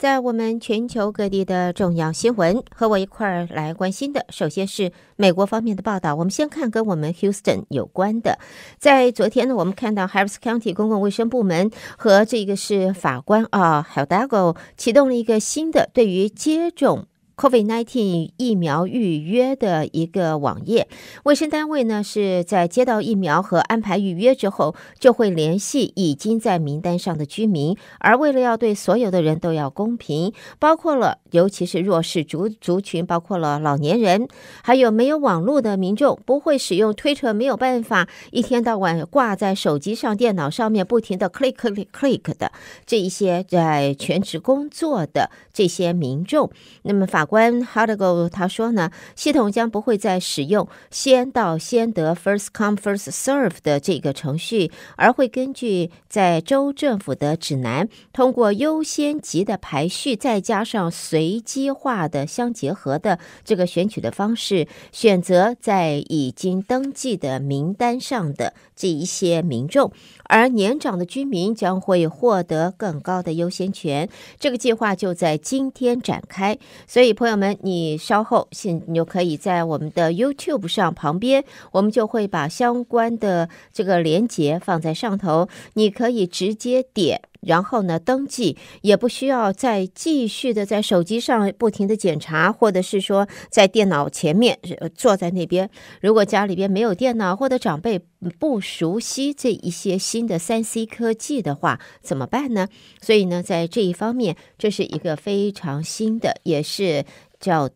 在我们全球各地的重要新闻，和我一块儿来关心的，首先是美国方面的报道。我们先看跟我们 Houston 有关的，在昨天呢，我们看到 Harris County 公共卫生部门和这个是法官啊，Heldago 启动了一个新的对于接种。Covid nineteen 疫苗预约的一个网页，卫生单位呢是在接到疫苗和安排预约之后，就会联系已经在名单上的居民。而为了要对所有的人都要公平，包括了尤其是弱势族族群，包括了老年人，还有没有网络的民众，不会使用推车，没有办法一天到晚挂在手机上、电脑上面不停的 click click click 的这一些在全职工作的这些民众，那么法。When h a r d i g o 他说呢，系统将不会再使用先到先得 （first come first serve） 的这个程序，而会根据在州政府的指南，通过优先级的排序，再加上随机化的相结合的这个选取的方式，选择在已经登记的名单上的这一些民众。而年长的居民将会获得更高的优先权。这个计划就在今天展开，所以。朋友们，你稍后现你就可以在我们的 YouTube 上旁边，我们就会把相关的这个连接放在上头，你可以直接点。然后呢，登记也不需要再继续的在手机上不停的检查，或者是说在电脑前面呃坐在那边。如果家里边没有电脑，或者长辈不熟悉这一些新的三 C 科技的话，怎么办呢？所以呢，在这一方面，这是一个非常新的，也是叫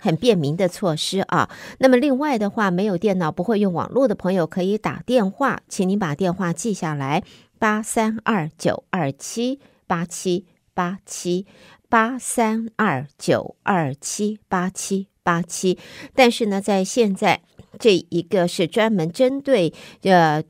很便民的措施啊。那么另外的话，没有电脑不会用网络的朋友可以打电话，请您把电话记下来。八三二九二七八七八七八三二九二七八七八七，但是呢，在现在这一个，是专门针对呃。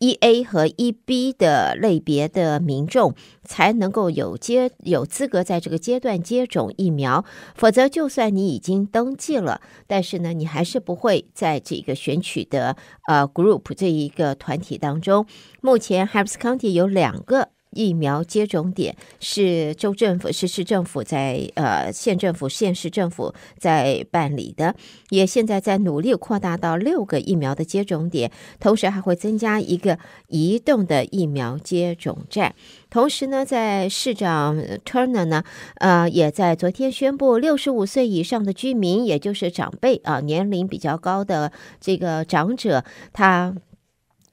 E A 和 E B 的类别的民众才能够有接有资格在这个阶段接种疫苗，否则就算你已经登记了，但是呢，你还是不会在这个选取的呃 group 这一个团体当中。目前 h a r r s County 有两个。疫苗接种点是州政府、是市政府在呃县政府、县市政府在办理的，也现在在努力扩大到六个疫苗的接种点，同时还会增加一个移动的疫苗接种站。同时呢，在市长 Turner 呢，呃，也在昨天宣布，六十五岁以上的居民，也就是长辈啊，年龄比较高的这个长者，他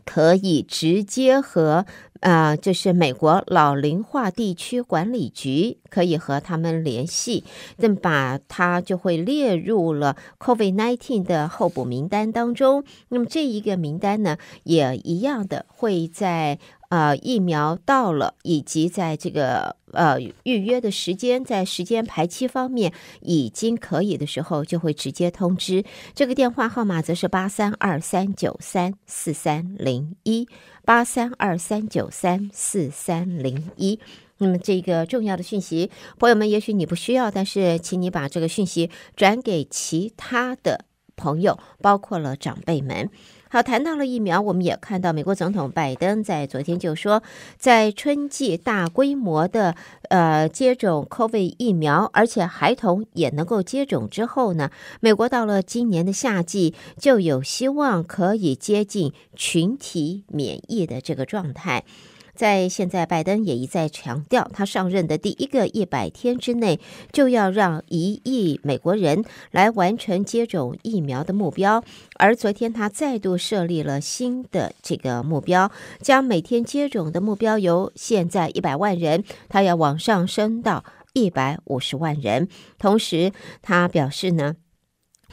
可以直接和。啊，就是美国老龄化地区管理局可以和他们联系，那么把它就会列入了 COVID nineteen 的候补名单当中。那么这一个名单呢，也一样的会在。呃，疫苗到了，以及在这个呃预约的时间，在时间排期方面已经可以的时候，就会直接通知。这个电话号码则是八三二三九三四三零一，八三二三九三四三零一。那么这个重要的讯息，朋友们也许你不需要，但是请你把这个讯息转给其他的朋友，包括了长辈们。好，谈到了疫苗，我们也看到美国总统拜登在昨天就说，在春季大规模的呃接种 COVID 疫苗，而且孩童也能够接种之后呢，美国到了今年的夏季就有希望可以接近群体免疫的这个状态。在现在，拜登也一再强调，他上任的第一个一百天之内，就要让一亿美国人来完成接种疫苗的目标。而昨天，他再度设立了新的这个目标，将每天接种的目标由现在一百万人，他要往上升到一百五十万人。同时，他表示呢。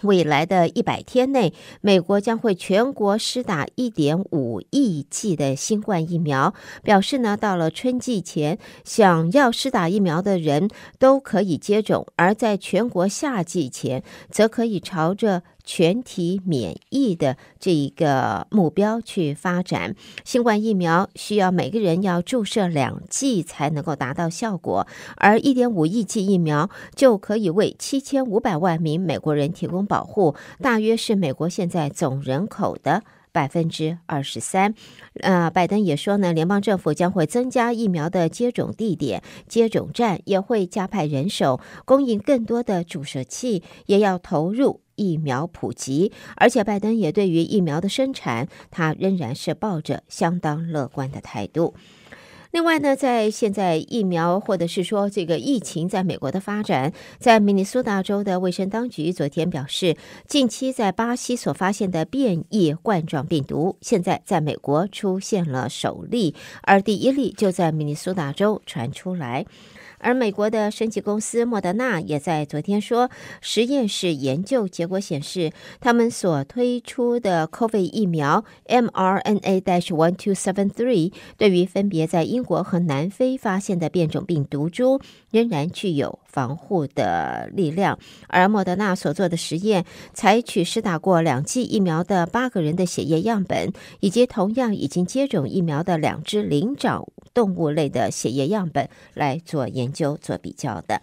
未来的一百天内，美国将会全国施打一点五亿剂的新冠疫苗。表示呢，到了春季前，想要施打疫苗的人都可以接种；而在全国夏季前，则可以朝着。全体免疫的这一个目标去发展新冠疫苗，需要每个人要注射两剂才能够达到效果，而一点五亿剂疫苗就可以为七千五百万名美国人提供保护，大约是美国现在总人口的百分之二十三。呃，拜登也说呢，联邦政府将会增加疫苗的接种地点，接种站也会加派人手，供应更多的注射器，也要投入。疫苗普及，而且拜登也对于疫苗的生产，他仍然是抱着相当乐观的态度。另外呢，在现在疫苗或者是说这个疫情在美国的发展，在明尼苏达州的卫生当局昨天表示，近期在巴西所发现的变异冠状病毒，现在在美国出现了首例，而第一例就在明尼苏达州传出来。而美国的升级公司莫德纳也在昨天说，实验室研究结果显示，他们所推出的 c o v i d 疫苗 mRNA 1 2 7 3 one two seven three 对于分别在英国和南非发现的变种病毒株。仍然具有防护的力量，而莫德纳所做的实验，采取施打过两剂疫苗的八个人的血液样本，以及同样已经接种疫苗的两只灵长动物类的血液样本来做研究、做比较的。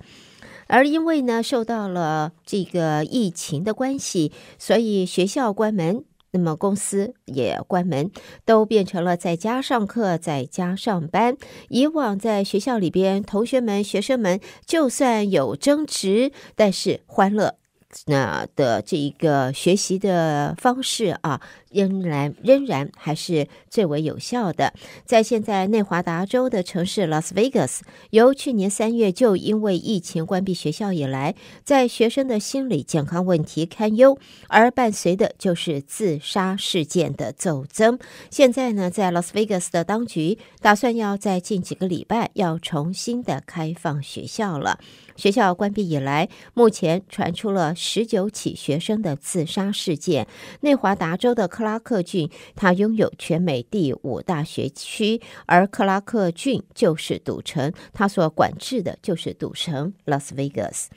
而因为呢，受到了这个疫情的关系，所以学校关门。那么公司也关门，都变成了在家上课、在家上班。以往在学校里边，同学们、学生们就算有争执，但是欢乐。那的这一个学习的方式啊，仍然仍然还是最为有效的。在现在内华达州的城市 Las Vegas，由去年三月就因为疫情关闭学校以来，在学生的心理健康问题堪忧，而伴随的就是自杀事件的走增。现在呢，在 Las Vegas 的当局打算要在近几个礼拜要重新的开放学校了。学校关闭以来，目前传出了十九起学生的自杀事件。内华达州的克拉克郡，它拥有全美第五大学区，而克拉克郡就是赌城，它所管制的就是赌城拉斯维加斯。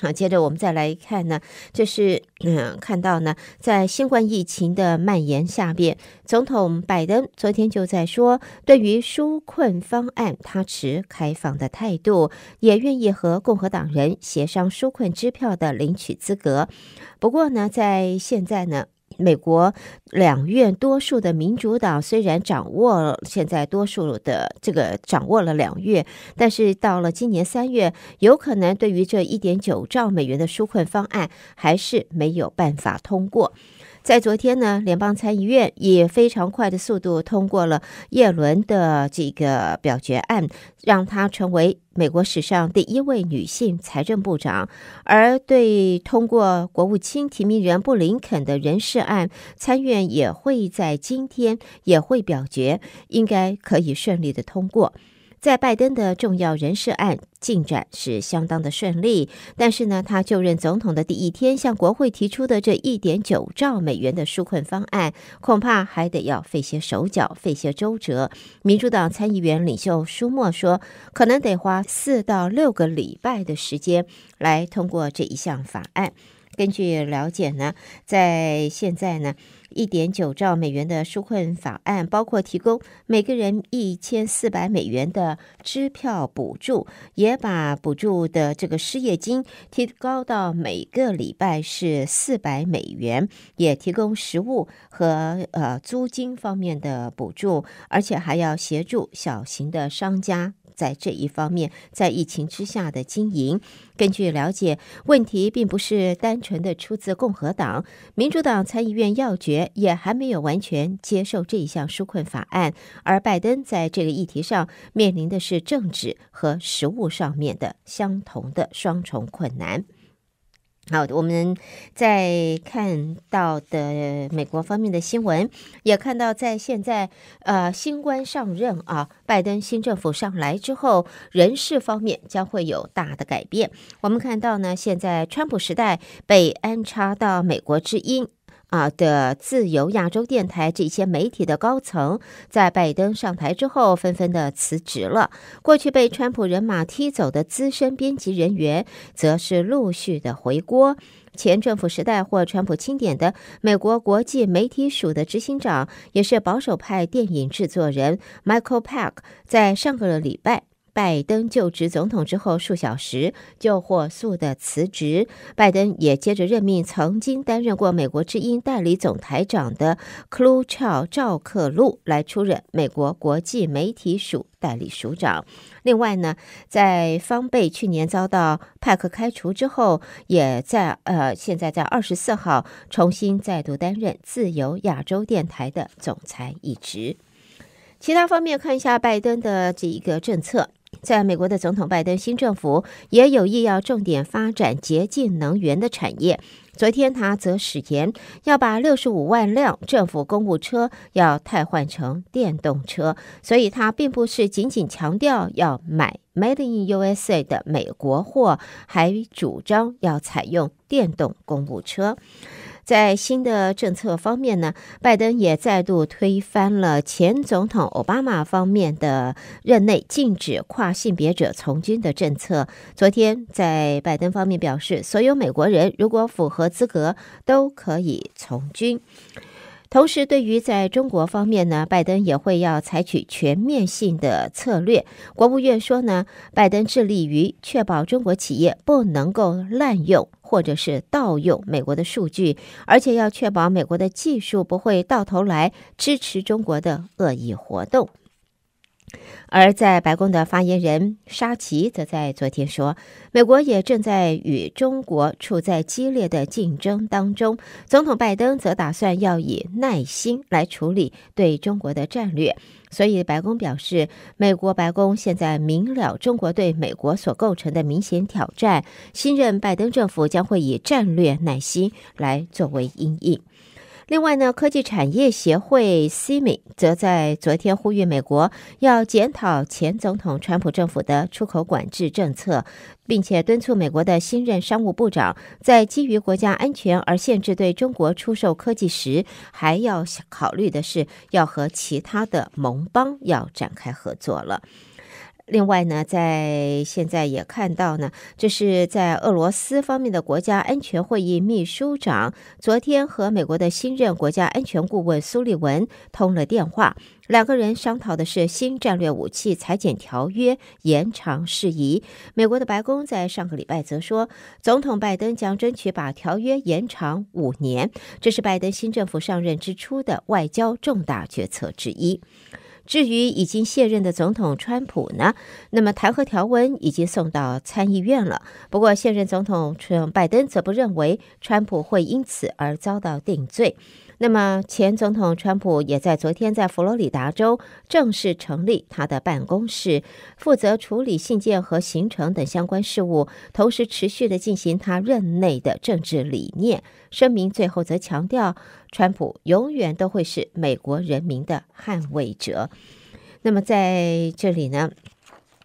好，接着我们再来看呢，就是嗯，看到呢，在新冠疫情的蔓延下边，总统拜登昨天就在说，对于纾困方案，他持开放的态度，也愿意和共和党人协商纾困支票的领取资格。不过呢，在现在呢。美国两院多数的民主党虽然掌握现在多数的这个掌握了两院，但是到了今年三月，有可能对于这一点九兆美元的纾困方案还是没有办法通过。在昨天呢，联邦参议院以非常快的速度通过了耶伦的这个表决案，让她成为美国史上第一位女性财政部长。而对通过国务卿提名人布林肯的人事案，参院也会在今天也会表决，应该可以顺利的通过。在拜登的重要人事案进展是相当的顺利，但是呢，他就任总统的第一天向国会提出的这一点九兆美元的纾困方案，恐怕还得要费些手脚，费些周折。民主党参议员领袖舒默说，可能得花四到六个礼拜的时间来通过这一项法案。根据了解呢，在现在呢，一点九兆美元的纾困法案包括提供每个人一千四百美元的支票补助，也把补助的这个失业金提高到每个礼拜是四百美元，也提供食物和呃租金方面的补助，而且还要协助小型的商家。在这一方面，在疫情之下的经营，根据了解，问题并不是单纯的出自共和党，民主党参议院要决也还没有完全接受这一项纾困法案，而拜登在这个议题上面临的是政治和实务上面的相同的双重困难。好，我们在看到的美国方面的新闻，也看到在现在呃新官上任啊，拜登新政府上来之后，人事方面将会有大的改变。我们看到呢，现在川普时代被安插到美国之音。啊的自由亚洲电台这些媒体的高层，在拜登上台之后纷纷的辞职了。过去被川普人马踢走的资深编辑人员，则是陆续的回国。前政府时代或川普钦点的美国国际媒体署的执行长，也是保守派电影制作人 Michael Peck，在上个礼拜。拜登就职总统之后数小时就火速的辞职。拜登也接着任命曾经担任过美国之音代理总台长的 Cluchal 赵克路来出任美国国际媒体署代理署长。另外呢，在方贝去年遭到派克开除之后，也在呃，现在在二十四号重新再度担任自由亚洲电台的总裁一职。其他方面，看一下拜登的这一个政策。在美国的总统拜登新政府也有意要重点发展洁净能源的产业。昨天他则誓言要把六十五万辆政府公务车要替换成电动车，所以他并不是仅仅强调要买 Made in USA 的美国货，还主张要采用电动公务车。在新的政策方面呢，拜登也再度推翻了前总统奥巴马方面的任内禁止跨性别者从军的政策。昨天，在拜登方面表示，所有美国人如果符合资格，都可以从军。同时，对于在中国方面呢，拜登也会要采取全面性的策略。国务院说呢，拜登致力于确保中国企业不能够滥用或者是盗用美国的数据，而且要确保美国的技术不会到头来支持中国的恶意活动。而在白宫的发言人沙奇则在昨天说，美国也正在与中国处在激烈的竞争当中。总统拜登则打算要以耐心来处理对中国的战略。所以白宫表示，美国白宫现在明了中国对美国所构成的明显挑战，新任拜登政府将会以战略耐心来作为应应。另外呢，科技产业协会 CMI 则在昨天呼吁美国要检讨前总统川普政府的出口管制政策，并且敦促美国的新任商务部长在基于国家安全而限制对中国出售科技时，还要考虑的是要和其他的盟邦要展开合作了。另外呢，在现在也看到呢，这是在俄罗斯方面的国家安全会议秘书长昨天和美国的新任国家安全顾问苏利文通了电话，两个人商讨的是新战略武器裁减条约延长事宜。美国的白宫在上个礼拜则说，总统拜登将争取把条约延长五年，这是拜登新政府上任之初的外交重大决策之一。至于已经卸任的总统川普呢？那么弹劾条文已经送到参议院了。不过现任总统拜登则不认为川普会因此而遭到定罪。那么，前总统川普也在昨天在佛罗里达州正式成立他的办公室，负责处理信件和行程等相关事务，同时持续的进行他任内的政治理念声明。最后则强调，川普永远都会是美国人民的捍卫者。那么，在这里呢？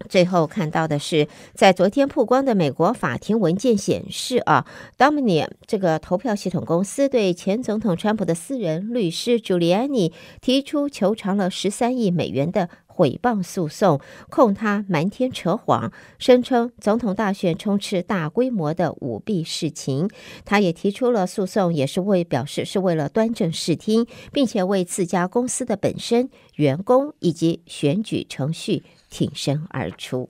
最后看到的是，在昨天曝光的美国法庭文件显示，啊，Dominion 这个投票系统公司对前总统川普的私人律师朱利安尼提出求偿了十三亿美元的毁谤诉讼，控他瞒天扯谎，声称总统大选充斥大规模的舞弊事情。他也提出了诉讼，也是为表示是为了端正视听，并且为自家公司的本身员工以及选举程序。挺身而出。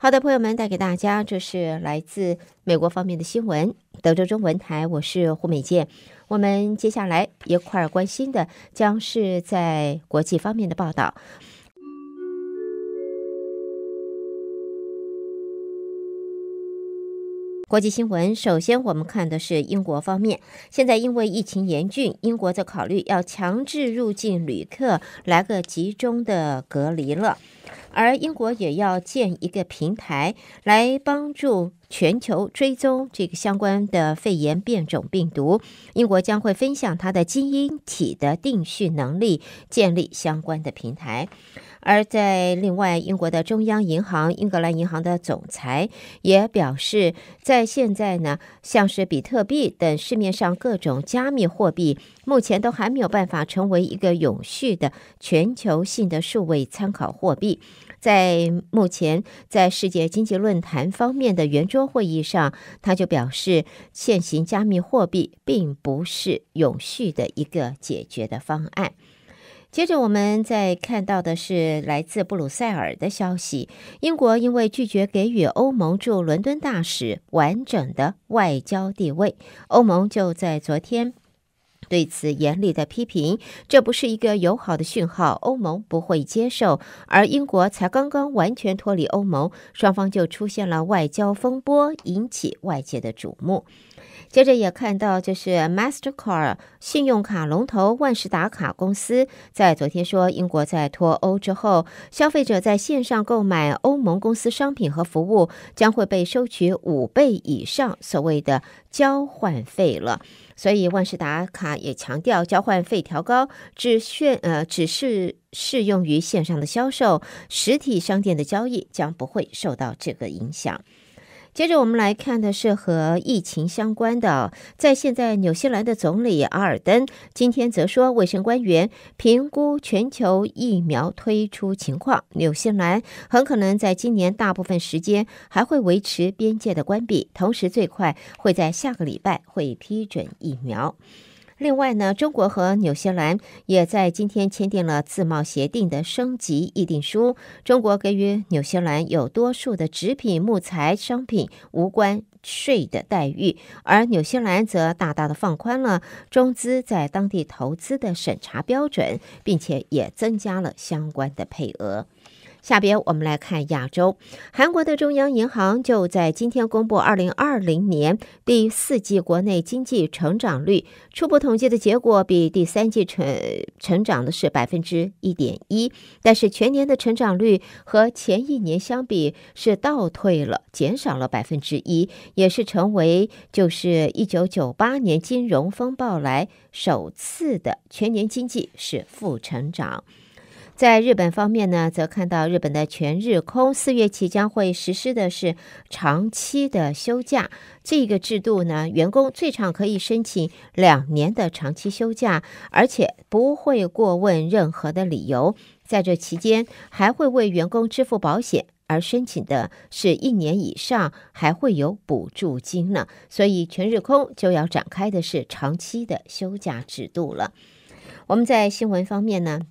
好的，朋友们，带给大家这是来自美国方面的新闻，德州中文台，我是胡美健。我们接下来一块关心的将是在国际方面的报道。国际新闻，首先我们看的是英国方面，现在因为疫情严峻，英国在考虑要强制入境旅客来个集中的隔离了。而英国也要建一个平台来帮助全球追踪这个相关的肺炎变种病毒。英国将会分享它的基因体的定序能力，建立相关的平台。而在另外，英国的中央银行英格兰银行的总裁也表示，在现在呢，像是比特币等市面上各种加密货币，目前都还没有办法成为一个永续的全球性的数位参考货币。在目前在世界经济论坛方面的圆桌会议上，他就表示，现行加密货币并不是永续的一个解决的方案。接着，我们在看到的是来自布鲁塞尔的消息：英国因为拒绝给予欧盟驻伦敦大使完整的外交地位，欧盟就在昨天。对此严厉的批评，这不是一个友好的讯号，欧盟不会接受。而英国才刚刚完全脱离欧盟，双方就出现了外交风波，引起外界的瞩目。接着也看到，就是 Mastercard 信用卡龙头万事达卡公司在昨天说，英国在脱欧之后，消费者在线上购买欧盟公司商品和服务将会被收取五倍以上所谓的交换费了。所以万事达卡也强调，交换费调高只限呃只是适用于线上的销售，实体商店的交易将不会受到这个影响。接着我们来看的是和疫情相关的，在现在，纽西兰的总理阿尔登今天则说，卫生官员评估全球疫苗推出情况，纽西兰很可能在今年大部分时间还会维持边界的关闭，同时最快会在下个礼拜会批准疫苗。另外呢，中国和纽西兰也在今天签订了自贸协定的升级议定书。中国给予纽西兰有多数的纸品、木材商品无关税的待遇，而纽西兰则大大的放宽了中资在当地投资的审查标准，并且也增加了相关的配额。下边我们来看亚洲，韩国的中央银行就在今天公布二零二零年第四季国内经济成长率，初步统计的结果比第三季成成长的是百分之一点一，但是全年的成长率和前一年相比是倒退了，减少了百分之一，也是成为就是一九九八年金融风暴来首次的全年经济是负成长。在日本方面呢，则看到日本的全日空四月起将会实施的是长期的休假这个制度呢，员工最长可以申请两年的长期休假，而且不会过问任何的理由。在这期间还会为员工支付保险，而申请的是一年以上还会有补助金呢。所以全日空就要展开的是长期的休假制度了。我们在新闻方面呢？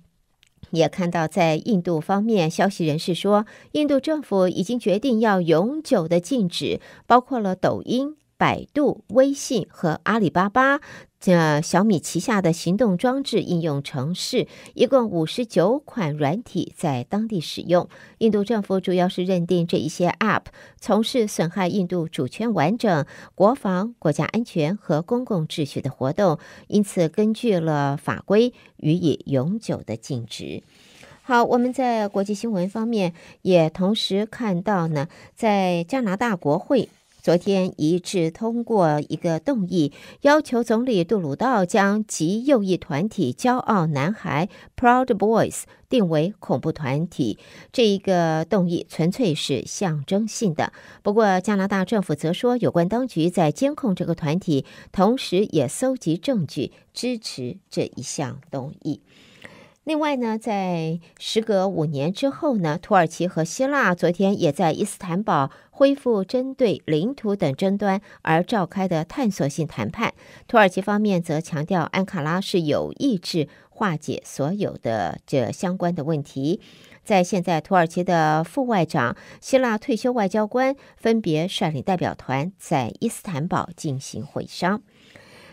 也看到，在印度方面，消息人士说，印度政府已经决定要永久的禁止，包括了抖音、百度、微信和阿里巴巴。这小米旗下的行动装置应用程式，一共五十九款软体在当地使用。印度政府主要是认定这一些 App 从事损害印度主权完整、国防、国家安全和公共秩序的活动，因此根据了法规予以永久的禁止。好，我们在国际新闻方面也同时看到呢，在加拿大国会。昨天一致通过一个动议，要求总理杜鲁道将极右翼团体“骄傲男孩 ”（Proud Boys） 定为恐怖团体。这一个动议纯粹是象征性的。不过，加拿大政府则说，有关当局在监控这个团体，同时也搜集证据支持这一项动议。另外呢，在时隔五年之后呢，土耳其和希腊昨天也在伊斯坦堡。恢复针对领土等争端而召开的探索性谈判。土耳其方面则强调，安卡拉是有意志化解所有的这相关的问题。在现在，土耳其的副外长、希腊退休外交官分别率领代表团在伊斯坦堡进行会商。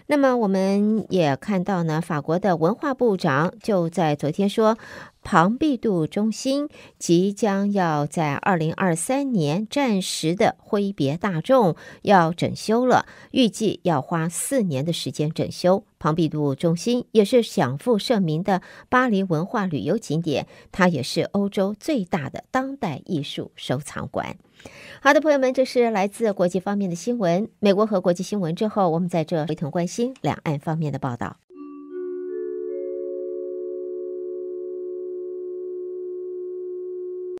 那么，我们也看到呢，法国的文化部长就在昨天说。庞毕度中心即将要在二零二三年暂时的挥别大众，要整修了，预计要花四年的时间整修。庞毕度中心也是享负盛名的巴黎文化旅游景点，它也是欧洲最大的当代艺术收藏馆。好的，朋友们，这是来自国际方面的新闻，美国和国际新闻之后，我们在这回同关心两岸方面的报道。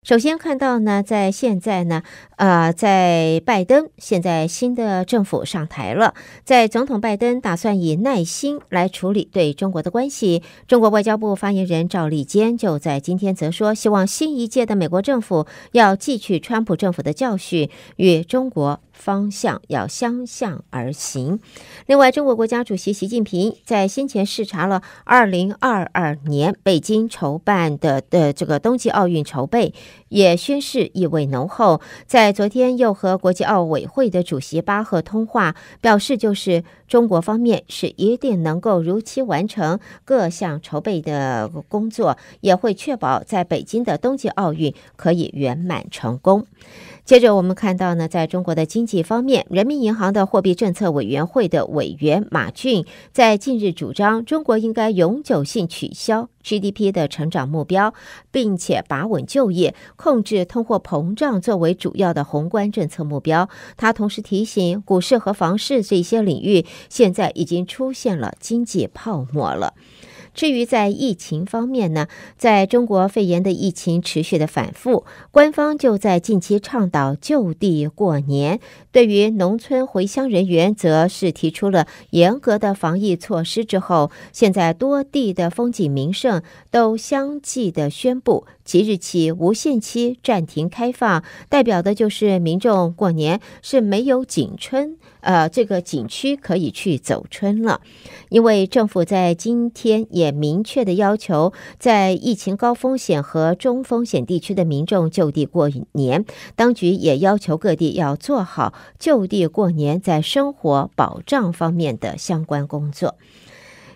首先看到呢，在现在呢，呃，在拜登现在新的政府上台了，在总统拜登打算以耐心来处理对中国的关系。中国外交部发言人赵立坚就在今天则说，希望新一届的美国政府要汲取川普政府的教训，与中国。方向要相向而行。另外，中国国家主席习近平在先前视察了二零二二年北京筹办的的这个冬季奥运筹备，也宣示意味浓厚。在昨天又和国际奥委会的主席巴赫通话，表示就是中国方面是一定能够如期完成各项筹备的工作，也会确保在北京的冬季奥运可以圆满成功。接着我们看到呢，在中国的经济方面，人民银行的货币政策委员会的委员马骏在近日主张，中国应该永久性取消 GDP 的成长目标，并且把稳就业、控制通货膨胀作为主要的宏观政策目标。他同时提醒，股市和房市这些领域现在已经出现了经济泡沫了。至于在疫情方面呢，在中国肺炎的疫情持续的反复，官方就在近期倡导就地过年。对于农村回乡人员，则是提出了严格的防疫措施。之后，现在多地的风景名胜都相继的宣布，即日起无限期暂停开放。代表的就是民众过年是没有景春。呃，这个景区可以去走春了，因为政府在今天也明确的要求，在疫情高风险和中风险地区的民众就地过年。当局也要求各地要做好就地过年在生活保障方面的相关工作。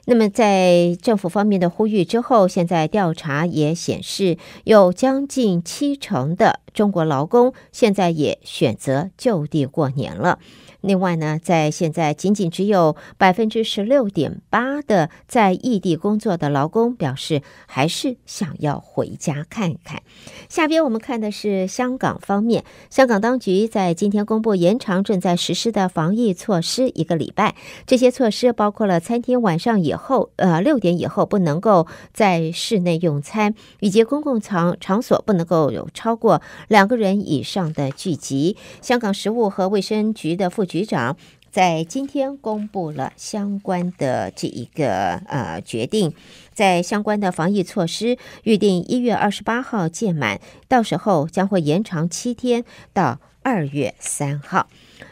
那么，在政府方面的呼吁之后，现在调查也显示，有将近七成的中国劳工现在也选择就地过年了。另外呢，在现在仅仅只有百分之十六点八的在异地工作的劳工表示，还是想要回家看看。下边我们看的是香港方面，香港当局在今天公布延长正在实施的防疫措施一个礼拜。这些措施包括了餐厅晚上以后，呃，六点以后不能够在室内用餐，以及公共场场所不能够有超过两个人以上的聚集。香港食物和卫生局的副。局长在今天公布了相关的这一个呃决定，在相关的防疫措施预定一月二十八号届满，到时候将会延长七天到二月三号。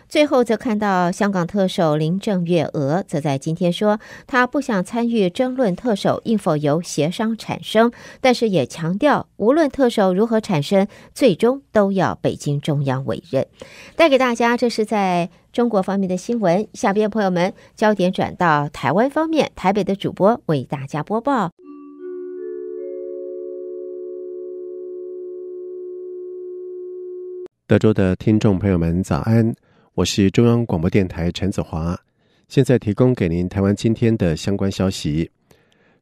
最后则看到香港特首林郑月娥则在今天说，他不想参与争论特首应否由协商产生，但是也强调，无论特首如何产生，最终都要北京中央委任。带给大家，这是在。中国方面的新闻，下边朋友们焦点转到台湾方面，台北的主播为大家播报。德州的听众朋友们，早安，我是中央广播电台陈子华，现在提供给您台湾今天的相关消息。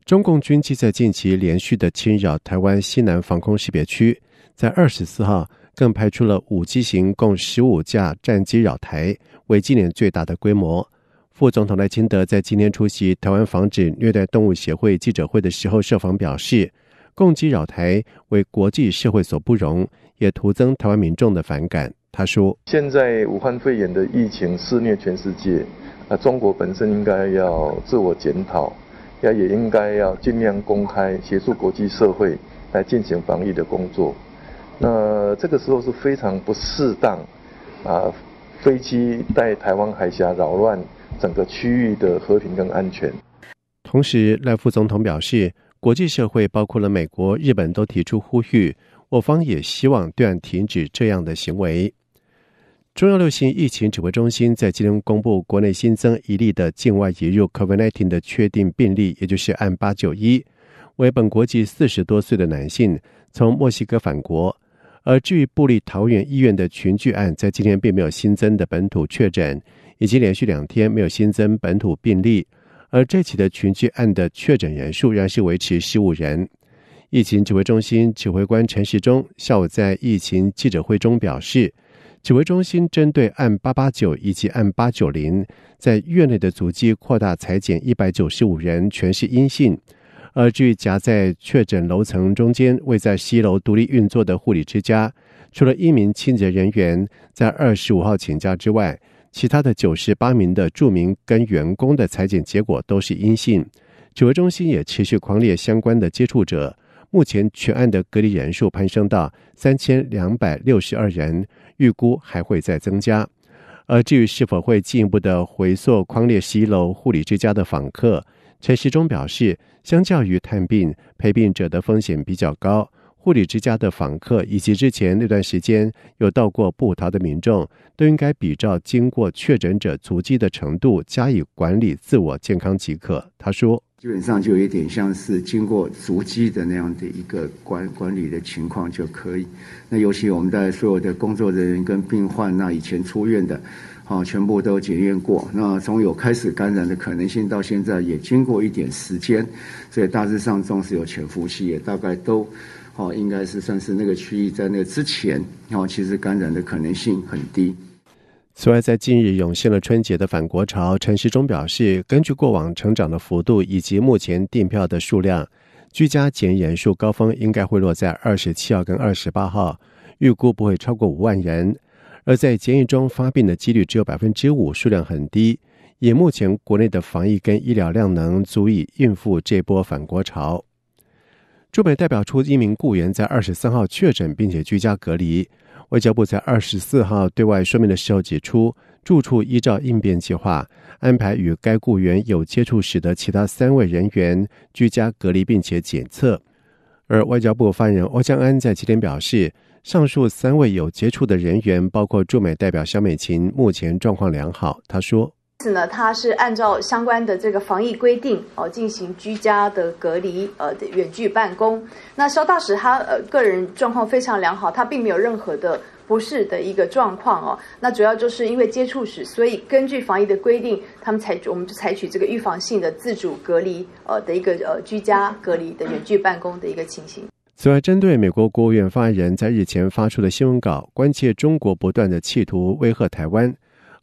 中共军机在近期连续的侵扰台湾西南防空识别区，在二十四号。更派出了五机型共十五架战机扰台，为今年最大的规模。副总统赖清德在今天出席台湾防止虐待动物协会记者会的时候，设防表示，攻击扰台为国际社会所不容，也徒增台湾民众的反感。他说：“现在武汉肺炎的疫情肆虐全世界，啊，中国本身应该要自我检讨，要也应该要尽量公开协助国际社会来进行防疫的工作。”那这个时候是非常不适当，啊，飞机在台湾海峡扰乱整个区域的和平跟安全。同时，赖副总统表示，国际社会包括了美国、日本都提出呼吁，我方也希望对岸停止这样的行为。中央流行疫情指挥中心在今天公布国内新增一例的境外引入 COVID-19 的确定病例，也就是案八九一为本国籍四十多岁的男性，从墨西哥返国。而据布里桃园医院的群聚案，在今天并没有新增的本土确诊，以及连续两天没有新增本土病例。而这起的群聚案的确诊人数仍是维持十五人。疫情指挥中心指挥官陈时中下午在疫情记者会中表示，指挥中心针对案八八九以及案八九零在院内的足迹扩大裁减一百九十五人，全是阴性。而至于夹在确诊楼层中间、未在西楼独立运作的护理之家，除了一名清洁人员在二十五号请假之外，其他的九十八名的住民跟员工的裁剪结果都是阴性。指挥中心也持续框列相关的接触者，目前全案的隔离人数攀升到三千两百六十二人，预估还会再增加。而至于是否会进一步的回溯框列西楼护理之家的访客？陈世忠表示，相较于探病陪病者的风险比较高，护理之家的访客以及之前那段时间有到过布达的民众，都应该比照经过确诊者足迹的程度加以管理自我健康即可。他说：“基本上就一点像是经过足迹的那样的一个管管理的情况就可以。那尤其我们在所有的工作人员跟病患，那以前出院的。”好，全部都检验过。那从有开始感染的可能性到现在，也经过一点时间，所以大致上总是有潜伏期，也大概都，哦，应该是算是那个区域在那之前，哦，其实感染的可能性很低。此外，在近日涌现了春节的返国潮，陈世忠表示，根据过往成长的幅度以及目前订票的数量，居家检验数高峰应该会落在二十七号跟二十八号，预估不会超过五万人。而在检疫中发病的几率只有百分之五，数量很低，以目前国内的防疫跟医疗量能，足以应付这波反国潮。驻美代表处一名雇员在二十三号确诊，并且居家隔离。外交部在二十四号对外说明的时候指出，住处依照应变计划，安排与该雇员有接触史的其他三位人员居家隔离，并且检测。而外交部发言人欧江安在今天表示。上述三位有接触的人员，包括驻美代表肖美琴，目前状况良好。他说：“此呢，他是按照相关的这个防疫规定哦，进行居家的隔离，呃，远距办公。那肖大使他呃个人状况非常良好，他并没有任何的不适的一个状况哦。那主要就是因为接触史，所以根据防疫的规定，他们采我们就采取这个预防性的自主隔离，呃的一个呃居家隔离的远距办公的一个情形。”此外，针对美国国务院发言人在日前发出的新闻稿，关切中国不断的企图威吓台湾，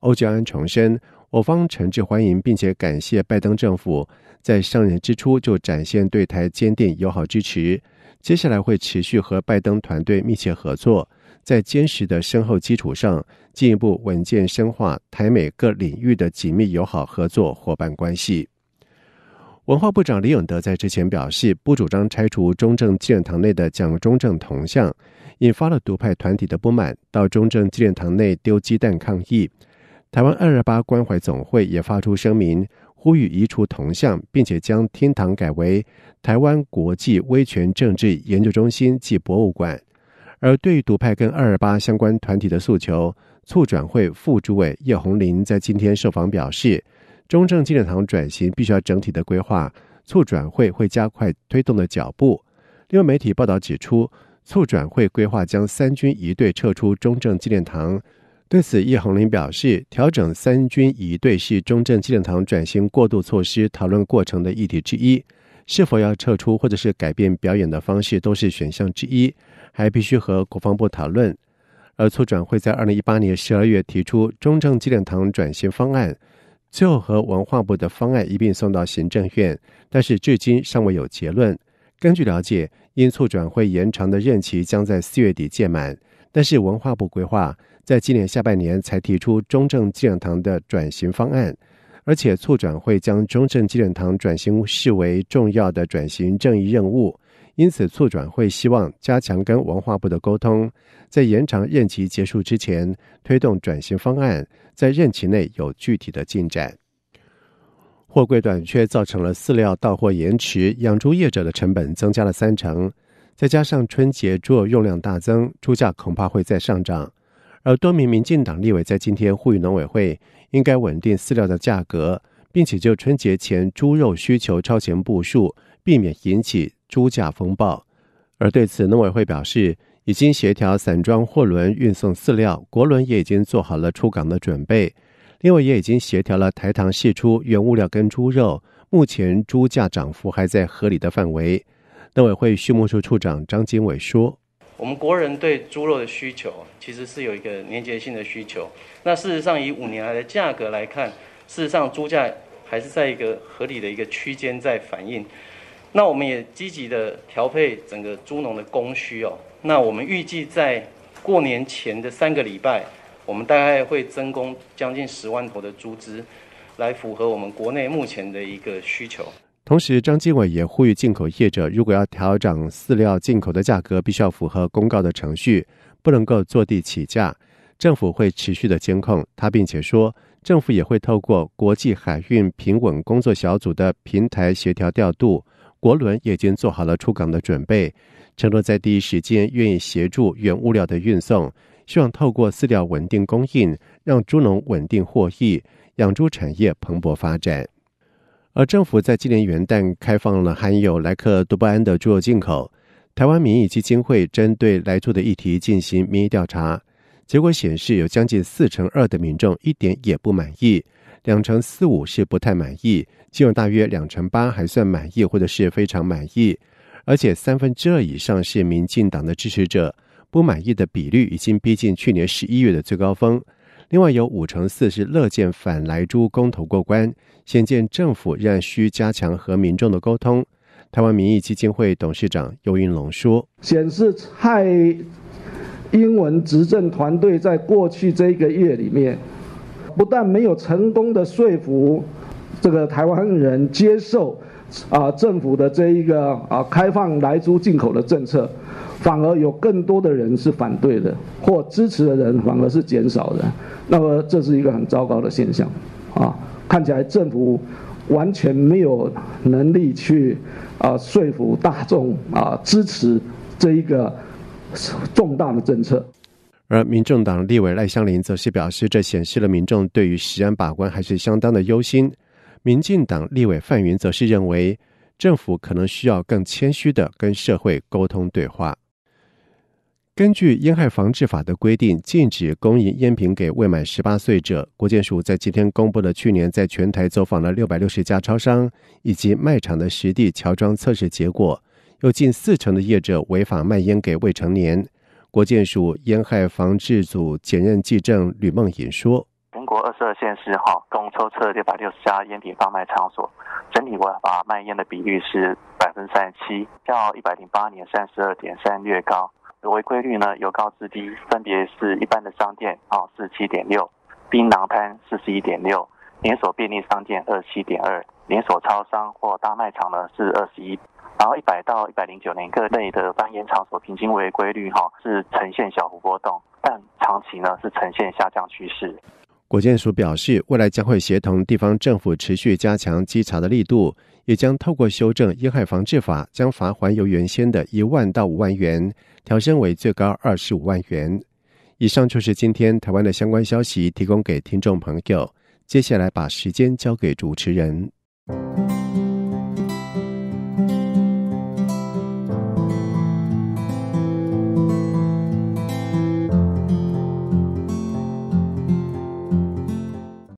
欧江安重申，我方诚挚欢迎并且感谢拜登政府在上任之初就展现对台坚定友好支持，接下来会持续和拜登团队密切合作，在坚实的深厚基础上，进一步稳健深化台美各领域的紧密友好合作伙伴关系。文化部长李永德在之前表示，不主张拆除中正纪念堂内的蒋中正铜像，引发了独派团体的不满，到中正纪念堂内丢鸡蛋抗议。台湾二二八关怀总会也发出声明，呼吁移除铜像，并且将天堂改为台湾国际威权政治研究中心暨博物馆。而对于独派跟二二八相关团体的诉求，促转会副主委叶红林在今天受访表示。中正纪念堂转型必须要整体的规划，促转会会加快推动的脚步。另外，媒体报道指出，促转会规划将三军一队撤出中正纪念堂。对此，叶红林表示，调整三军仪队是中正纪念堂转型过渡措施讨论过程的议题之一。是否要撤出，或者是改变表演的方式，都是选项之一，还必须和国防部讨论。而促转会在二零一八年十二月提出中正纪念堂转型方案。最后和文化部的方案一并送到行政院，但是至今尚未有结论。根据了解，因促转会延长的任期将在四月底届满，但是文化部规划在今年下半年才提出中正纪念堂的转型方案，而且促转会将中正纪念堂转型视为重要的转型正义任务。因此，促转会希望加强跟文化部的沟通，在延长任期结束之前，推动转型方案，在任期内有具体的进展。货柜短缺造成了饲料到货延迟，养猪业者的成本增加了三成。再加上春节猪肉用量大增，猪价恐怕会再上涨。而多名民进党立委在今天呼吁农委会应该稳定饲料的价格，并且就春节前猪肉需求超前部署，避免引起。猪价风暴，而对此农委会表示，已经协调散装货轮运送饲料，国轮也已经做好了出港的准备。另外也已经协调了台糖卸出原物料跟猪肉。目前猪价涨幅还在合理的范围。农委会畜牧处处长张经伟说：“我们国人对猪肉的需求其实是有一个连结性的需求。那事实上，以五年来的价格来看，事实上猪价还是在一个合理的一个区间在反映。”那我们也积极的调配整个猪农的供需哦。那我们预计在过年前的三个礼拜，我们大概会增供将近十万头的猪只，来符合我们国内目前的一个需求。同时，张经伟也呼吁进口业者，如果要调整饲料进口的价格，必须要符合公告的程序，不能够坐地起价。政府会持续的监控它，并且说政府也会透过国际海运平稳工作小组的平台协调调度。国伦也已经做好了出港的准备，承诺在第一时间愿意协助原物料的运送，希望透过饲料稳定供应，让猪农稳定获益，养猪产业蓬勃发展。而政府在今年元旦开放了含有莱克多巴胺的猪肉进口。台湾民意基金会针对来猪的议题进行民意调查，结果显示有将近四成二的民众一点也不满意。两成四五是不太满意，仅有大约两成八还算满意或者是非常满意，而且三分之二以上是民进党的支持者，不满意的比率已经逼近去年十一月的最高峰。另外有五成四是乐见反来朱公投过关，先见政府仍需加强和民众的沟通。台湾民意基金会董事长尤云龙说：“显示蔡英文执政团队在过去这一个月里面。”不但没有成功的说服这个台湾人接受啊政府的这一个啊开放来租进口的政策，反而有更多的人是反对的，或支持的人反而是减少的。那么这是一个很糟糕的现象，啊，看起来政府完全没有能力去啊说服大众啊支持这一个重大的政策。而民众党立委赖香林则是表示，这显示了民众对于食安把关还是相当的忧心。民进党立委范云则是认为，政府可能需要更谦虚的跟社会沟通对话。根据烟害防治法的规定，禁止供应烟品给未满十八岁者。国建署在今天公布了去年在全台走访了六百六十家超商以及卖场的实地乔装测试结果，有近四成的业者违法卖烟给未成年。国建署烟害防治组检认技证吕梦颖说，全国二十二县市哈共抽测六百六十家烟品贩卖场所，整体违法卖烟的比率是百分三十七，较一百零八年三十二点三略高。违规率呢由高至低，分别是一般的商店啊四七点六，槟榔摊四十一点六，连锁便利商店二七点二，连锁超商或大卖场呢是二十一。然后一百到一百零九年各类的办烟场所平均为规律哈是呈现小幅波动，但长期呢是呈现下降趋势。国建署表示，未来将会协同地方政府持续加强稽查的力度，也将透过修正烟害防治法，将罚还由原先的一万到五万元调升为最高二十五万元。以上就是今天台湾的相关消息，提供给听众朋友。接下来把时间交给主持人。